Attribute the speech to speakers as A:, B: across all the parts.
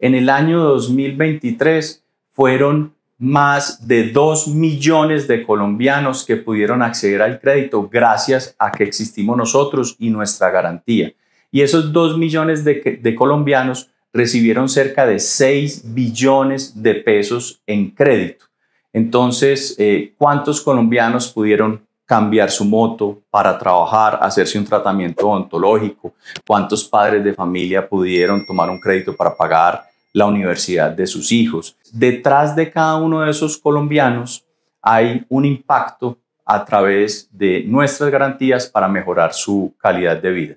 A: En el año 2023 fueron más de 2 millones de colombianos que pudieron acceder al crédito gracias a que existimos nosotros y nuestra garantía. Y esos 2 millones de, colombianos recibieron cerca de 6 billones de pesos en crédito. Entonces, eh, ¿cuántos colombianos pudieron cambiar su moto para trabajar, hacerse un tratamiento odontológico? ¿Cuántos padres de familia pudieron tomar un crédito para pagar la universidad de sus hijos. Detrás de cada uno de esos colombianos hay un impacto a través de nuestras garantías para mejorar su calidad de vida.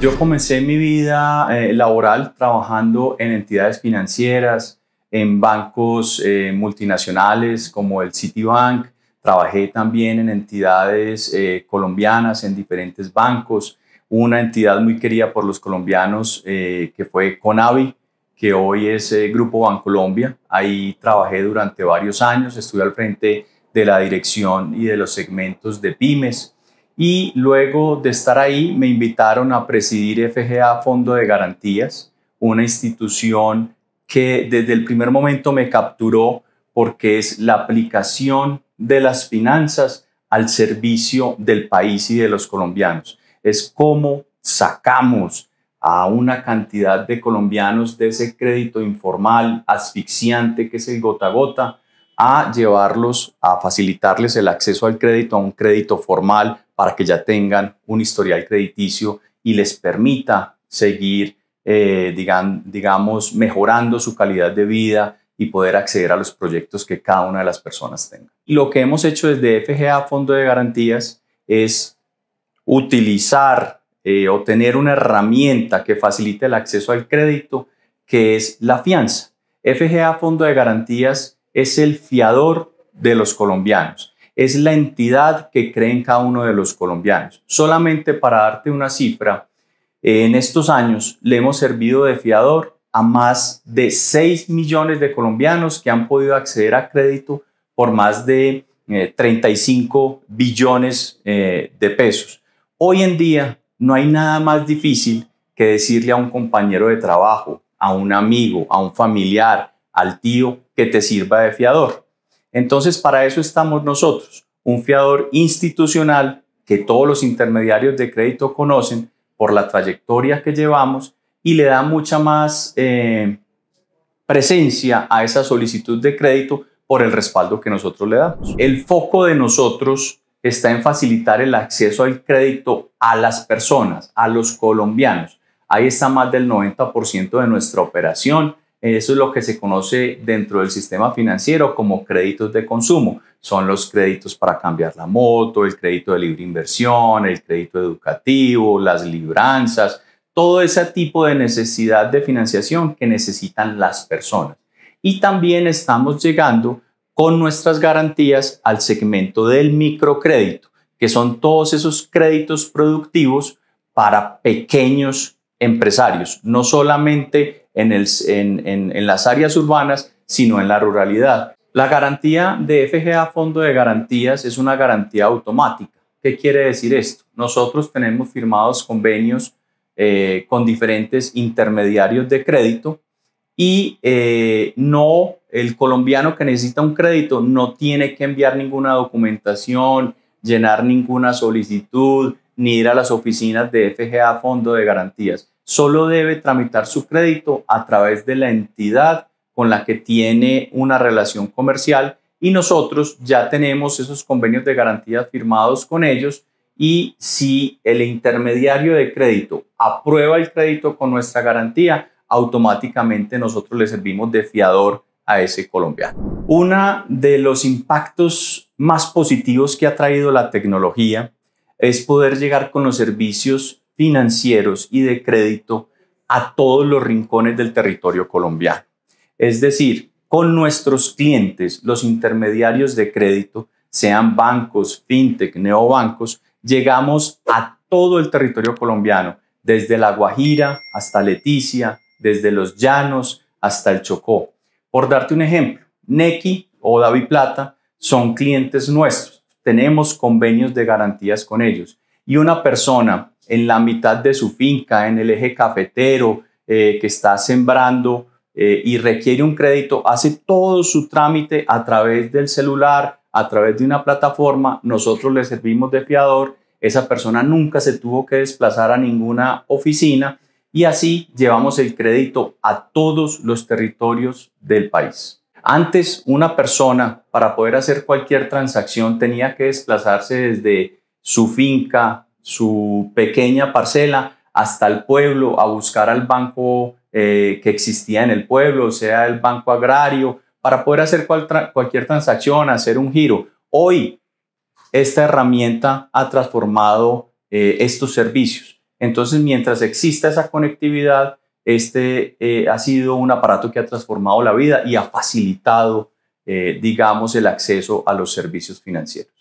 A: Yo comencé mi vida eh, laboral trabajando en entidades financieras, en bancos eh, multinacionales como el Citibank. Trabajé también en entidades eh, colombianas, en diferentes bancos una entidad muy querida por los colombianos eh, que fue Conavi, que hoy es eh, Grupo Bancolombia. Ahí trabajé durante varios años, estuve al frente de la dirección y de los segmentos de pymes. Y luego de estar ahí me invitaron a presidir FGA Fondo de Garantías, una institución que desde el primer momento me capturó porque es la aplicación de las finanzas al servicio del país y de los colombianos es cómo sacamos a una cantidad de colombianos de ese crédito informal, asfixiante, que es el gota gota, a llevarlos, a facilitarles el acceso al crédito, a un crédito formal, para que ya tengan un historial crediticio y les permita seguir, eh, digamos, mejorando su calidad de vida y poder acceder a los proyectos que cada una de las personas tenga. Lo que hemos hecho desde FGA, Fondo de Garantías, es utilizar eh, o tener una herramienta que facilite el acceso al crédito, que es la fianza. FGA Fondo de Garantías es el fiador de los colombianos, es la entidad que cree en cada uno de los colombianos. Solamente para darte una cifra, en estos años le hemos servido de fiador a más de 6 millones de colombianos que han podido acceder a crédito por más de 35 eh, billones eh, de pesos. Hoy en día no hay nada más difícil que decirle a un compañero de trabajo, a un amigo, a un familiar, al tío que te sirva de fiador. Entonces para eso estamos nosotros, un fiador institucional que todos los intermediarios de crédito conocen por la trayectoria que llevamos y le da mucha más eh, presencia a esa solicitud de crédito por el respaldo que nosotros le damos. El foco de nosotros está en facilitar el acceso al crédito a las personas, a los colombianos. Ahí está más del 90% de nuestra operación. Eso es lo que se conoce dentro del sistema financiero como créditos de consumo. Son los créditos para cambiar la moto, el crédito de libre inversión, el crédito educativo, las libranzas, todo ese tipo de necesidad de financiación que necesitan las personas. Y también estamos llegando con nuestras garantías al segmento del microcrédito, que son todos esos créditos productivos para pequeños empresarios, no solamente en, las áreas urbanas, sino en la ruralidad. La garantía de FGA Fondo de Garantías es una garantía automática. ¿Qué quiere decir esto? Nosotros tenemos firmados convenios eh, con diferentes intermediarios de crédito y eh, no, el colombiano que necesita un crédito no tiene que enviar ninguna documentación, llenar ninguna solicitud, ni ir a las oficinas de FGA Fondo de Garantías. Solo debe tramitar su crédito a través de la entidad con la que tiene una relación comercial y nosotros ya tenemos esos convenios de garantía firmados con ellos y si el intermediario de crédito aprueba el crédito con nuestra garantía, automáticamente nosotros le servimos de fiador a ese colombiano. Uno de los impactos más positivos que ha traído la tecnología es poder llegar con los servicios financieros y de crédito a todos los rincones del territorio colombiano. Es decir, con nuestros clientes, los intermediarios de crédito, sean bancos, fintech, neobancos, llegamos a todo el territorio colombiano, desde La Guajira hasta Leticia, desde los llanos hasta el Chocó. Por darte un ejemplo, Neki o David Plata son clientes nuestros. Tenemos convenios de garantías con ellos. Y una persona en la mitad de su finca, en el eje cafetero, eh, que está sembrando eh, y requiere un crédito, hace todo su trámite a través del celular, a través de una plataforma. Nosotros le servimos de fiador. Esa persona nunca se tuvo que desplazar a ninguna oficina y así llevamos el crédito a todos los territorios del país. Antes, una persona para poder hacer cualquier transacción tenía que desplazarse desde su finca, su pequeña parcela, hasta el pueblo a buscar al banco eh, que existía en el pueblo, o sea, el banco agrario, para poder hacer cualquier transacción, hacer un giro. Hoy, esta herramienta ha transformado eh, estos servicios. Entonces, mientras exista esa conectividad, este eh, ha sido un aparato que ha transformado la vida y ha facilitado, eh, digamos, el acceso a los servicios financieros.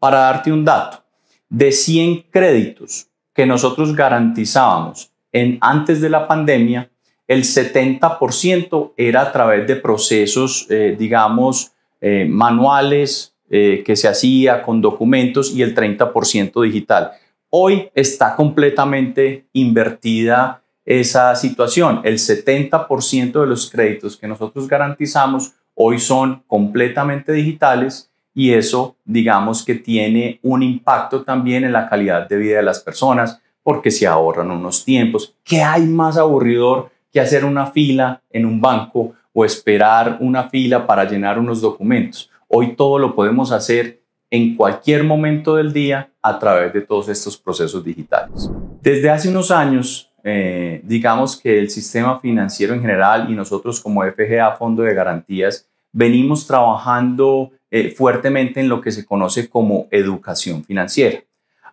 A: Para darte un dato, de 100 créditos que nosotros garantizábamos en, antes de la pandemia, el 70% era a través de procesos, eh, digamos, manuales que se hacía con documentos y el 30% digital. Hoy está completamente invertida esa situación. El 70% de los créditos que nosotros garantizamos hoy son completamente digitales y eso, digamos que tiene un impacto también en la calidad de vida de las personas porque se ahorran unos tiempos. ¿Qué hay más aburridor que hacer una fila en un banco o esperar una fila para llenar unos documentos? Hoy todo lo podemos hacer en cualquier momento del día a través de todos estos procesos digitales. Desde hace unos años, eh, digamos que el sistema financiero en general y nosotros como FGA Fondo de Garantías venimos trabajando eh, fuertemente en lo que se conoce como educación financiera.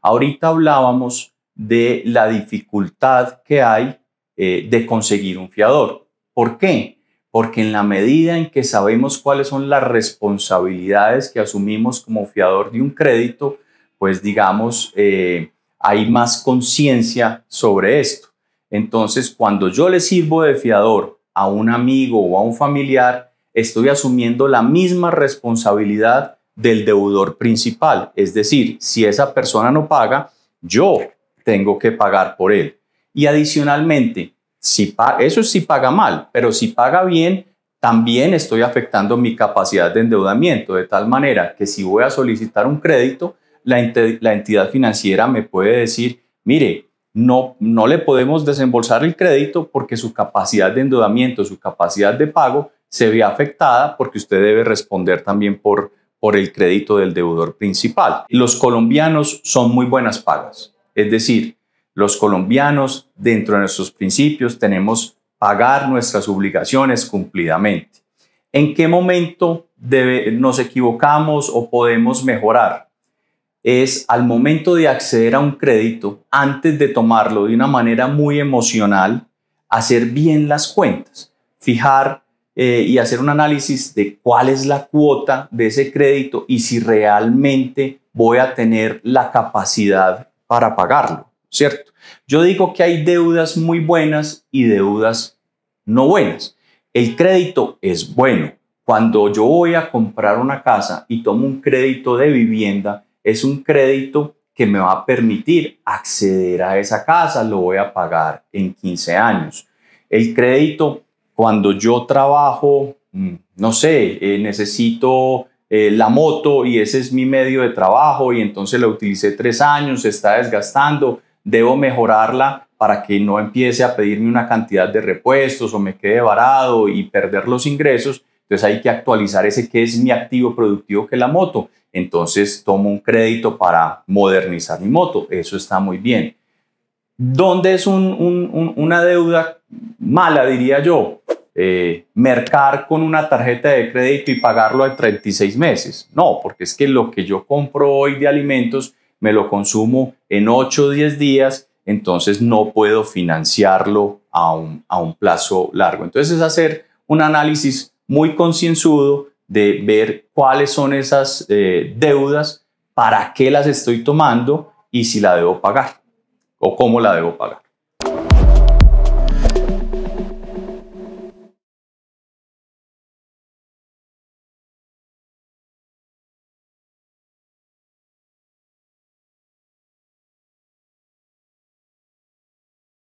A: Ahorita hablábamos de la dificultad que hay eh, de conseguir un fiador. ¿Por qué? porque en la medida en que sabemos cuáles son las responsabilidades que asumimos como fiador de un crédito, pues digamos, eh, hay más conciencia sobre esto. Entonces, cuando yo le sirvo de fiador a un amigo o a un familiar, estoy asumiendo la misma responsabilidad del deudor principal. Es decir, si esa persona no paga, yo tengo que pagar por él. Y adicionalmente, si eso sí paga mal, pero si paga bien, también estoy afectando mi capacidad de endeudamiento, de tal manera que si voy a solicitar un crédito, la, entidad financiera me puede decir, mire, no, no le podemos desembolsar el crédito porque su capacidad de endeudamiento, su capacidad de pago se ve afectada porque usted debe responder también por, por el crédito del deudor principal. Los colombianos son muy buenas pagas, es decir, los colombianos, dentro de nuestros principios, tenemos pagar nuestras obligaciones cumplidamente. ¿En qué momento nos equivocamos o podemos mejorar? Es al momento de acceder a un crédito, antes de tomarlo de una manera muy emocional, hacer bien las cuentas, fijar eh, y hacer un análisis de cuál es la cuota de ese crédito y si realmente voy a tener la capacidad para pagarlo. ¿cierto? Yo digo que hay deudas muy buenas y deudas no buenas. El crédito es bueno. Cuando yo voy a comprar una casa y tomo un crédito de vivienda, es un crédito que me va a permitir acceder a esa casa, lo voy a pagar en 15 años. El crédito, cuando yo trabajo, mm, no sé, eh, necesito eh, la moto y ese es mi medio de trabajo y entonces la utilicé tres años, se está desgastando, debo mejorarla para que no empiece a pedirme una cantidad de repuestos o me quede varado y perder los ingresos. Entonces hay que actualizar ese que es mi activo productivo que la moto. Entonces tomo un crédito para modernizar mi moto. Eso está muy bien. ¿Dónde es una deuda mala, diría yo? Eh, mercar con una tarjeta de crédito y pagarlo en 36 meses. No, porque es que lo que yo compro hoy de alimentos me lo consumo en 8 o 10 días, entonces no puedo financiarlo a un, a un plazo largo. Entonces es hacer un análisis muy concienzudo de ver cuáles son esas eh, deudas, para qué las estoy tomando y si la debo pagar o cómo la debo pagar.